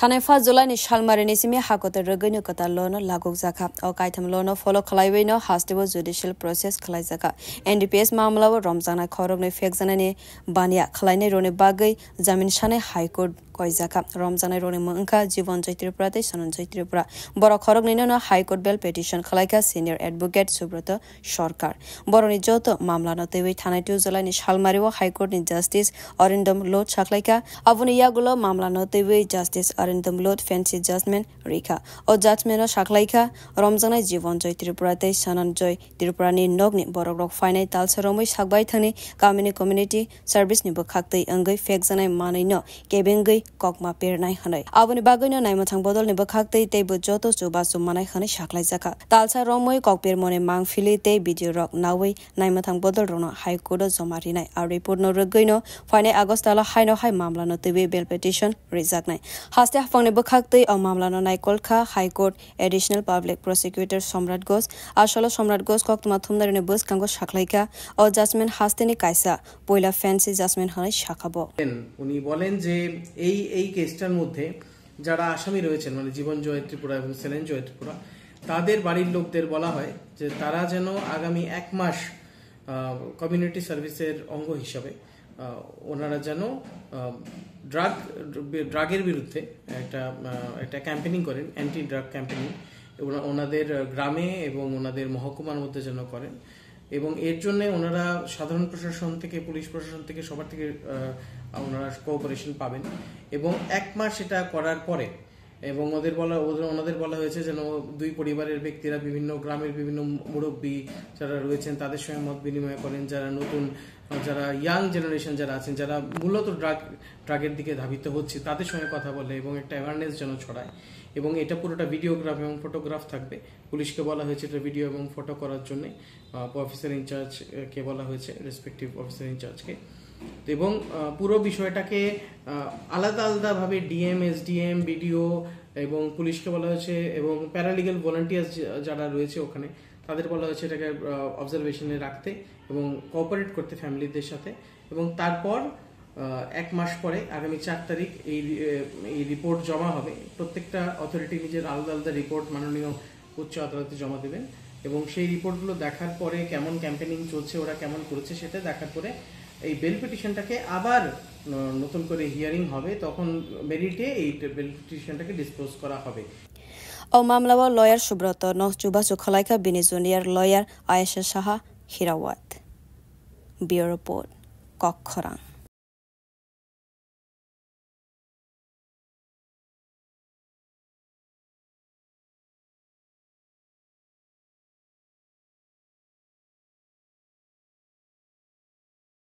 থানায় ফা জুলাইনি সালমারি নিসিমি হাকতে রগৈনি কথা লোন লাগুক জাখা ও কাইথাম লোন ফলো খালাইবেন হাস্টেব জুডিশিয়াল প্রসেস খালাই জাখা এনডিপিএস মামলাও রমজানা খরবনি ফেক জানানি বানিয়া খালাইনি রনি বাগৈ জামিন সানে হাইকোর্ট কয়জাকা রমজানের রনিম ওংখা জীবন চৈত্রপুরাতে সনন চৈত্রপুরা বড় খরক নিন হাইকোর্ট বেল পেটিশন খালাইকা সিনিয়র এডভোকেট সুব্রত সরকার বরণী যৌথ মামলা নতেবি থানাটিও জেলানি শালমারি ও নি জাস্টিস অরিন্দম লোট ছাকলাইকা আবুনি ইয়াগুলো মামলা নতেবি জাস্টিস অরিন্দম লোট ফ্যান্সি জাজমেন্ট রেখা ও জাজমেন্ট ছাকলাইকা রমজানের জীবন জয় ত্রিপুরাতে সানান জয় ত্রিপুরানি নগনি বরক রক ফাইনাই তালসারমই সাকবাই থানি কামিনি কমিউনিটি সার্ভিস নিব খাকতৈ অঙ্গই ফেক জানাই মানৈ ন কেবেঙ্গই kokma per nai hanai aboni bagina nai machang bodol ni bakhak tei tei bu joto chu ba su manai hanai shaklai jaka talsa romoi kok per mone mang phile tei video rok nawei nai mathang bodol rono high court o joma ri nai ar report no rgoino ফাইনে August আলো হাইন high মামলা নতুবে bail petition রিজাক নাই হাস্তে হাফংনে বখাক তৈ অ মামলা নাই কলখা high court additional public prosecutor Samrat Ghosh আসল সম্রাট ঘোষ কক তোমা থুমদারিনে বস কাঙ্গ শাকলাইকা ও জাজমেন্ট হাস্তেনি কাইসা পয়লা ফ্যান্সি জাজমেন্ট হয় শাখাব উনি বলেন যে এই এই এই কেসটার মধ্যে যারা আসামি রয়েছেন মানে জীবন জয় ত্রিপুরা এবং সেলেন জয় ত্রিপুরা তাদের বাড়ির লোকদের বলা হয় যে তারা যেন আগামী এক মাস কমিউনিটি সার্ভিসের অঙ্গ হিসাবে ওনারা যেন ড্রাগ ড্রাগের বিরুদ্ধে একটা একটা ক্যাম্পেনিং করেন অ্যান্টি ড্রাগ ক্যাম্পেনিং ওনাদের গ্রামে এবং ওনাদের মহকুমার মধ্যে যেন করেন এবং এর জন্য ওনারা সাধারণ প্রশাসন থেকে পুলিশ প্রশাসন থেকে সবার থেকে ওনারা কোঅপারেশন পাবেন এবং এক মাস এটা করার পরে এবং ওদের বলা ওদের ওনাদের বলা হয়েছে যেন দুই পরিবারের ব্যক্তিরা বিভিন্ন গ্রামের বিভিন্ন মুরব্বী যারা রয়েছেন তাদের সঙ্গে মত বিনিময় করেন যারা নতুন যারা ইয়াং জেনারেশন যারা আছেন যারা মূলত ড্রাগ ড্রাগের দিকে ধাবিত হচ্ছে তাদের সঙ্গে কথা বলে এবং একটা অ্যাওয়ারনেস যেন ছড়ায় এবং এটা পুরোটা ভিডিওগ্রাফ এবং ফটোগ্রাফ থাকবে পুলিশকে বলা হয়েছে এটা ভিডিও এবং ফটো করার জন্যে অফিসার ইনচার্জকে বলা হয়েছে রেসপেক্টিভ অফিসার ইনচার্জকে এবং পুরো বিষয়টাকে আলাদা আলাদাভাবে ডিএম ডিএম বিডিও এবং পুলিশকে বলা হয়েছে এবং প্যারালিগাল ভলান্টিয়ার্স যারা রয়েছে ওখানে তাদের বলা হয়েছে এটাকে অবজারভেশনে রাখতে এবং কোঅপারেট করতে ফ্যামিলিদের সাথে এবং তারপর এক মাস পরে আগামী চার তারিখ এই এই রিপোর্ট জমা হবে প্রত্যেকটা অথরিটি নিজের আলাদা আলাদা রিপোর্ট মাননীয় উচ্চ আদালতে জমা দেবেন এবং সেই রিপোর্টগুলো দেখার পরে কেমন ক্যাম্পেনিং চলছে ওরা কেমন করেছে সেটা দেখার পরে এই বেল পিটিশনটাকে আবার নতুন করে হিয়ারিং হবে তখন মেরিটে এই বেল পিটিশনটাকে ডিসপোজ করা হবে ও মামলাওয়া লয়ার সুব্রত নহচুবা সুখলাইকা বিনি জুনিয়র লয়ার আয়েশা সাহা হিরাওয়াত বিও রিপোর্ট কক্ষরাং